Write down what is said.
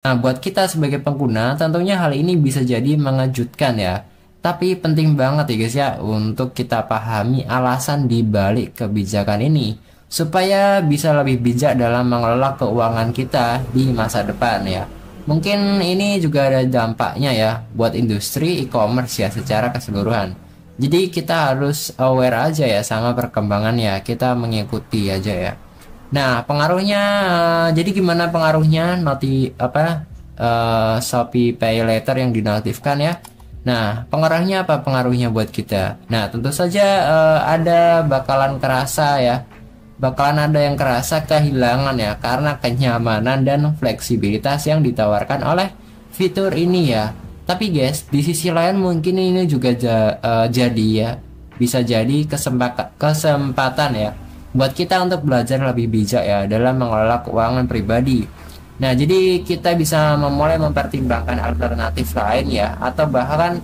Nah, buat kita sebagai pengguna, tentunya hal ini bisa jadi mengejutkan ya. Tapi penting banget ya guys ya untuk kita pahami alasan dibalik kebijakan ini supaya bisa lebih bijak dalam mengelola keuangan kita di masa depan ya. Mungkin ini juga ada dampaknya ya buat industri e-commerce ya secara keseluruhan. Jadi kita harus aware aja ya sama perkembangannya, kita mengikuti aja ya. Nah, pengaruhnya eh, jadi gimana pengaruhnya nanti apa uh, Shopee Pay Later yang dinaktifkan ya? Nah, pengaruhnya apa pengaruhnya buat kita? Nah, tentu saja uh, ada bakalan kerasa ya. Bakalan ada yang kerasa kehilangan ya karena kenyamanan dan fleksibilitas yang ditawarkan oleh fitur ini ya. Tapi guys, di sisi lain mungkin ini juga ja, uh, jadi ya. Bisa jadi kesempatan kesempatan ya buat kita untuk belajar lebih bijak ya dalam mengelola keuangan pribadi. Nah, jadi kita bisa memulai mempertimbangkan alternatif lain ya atau bahkan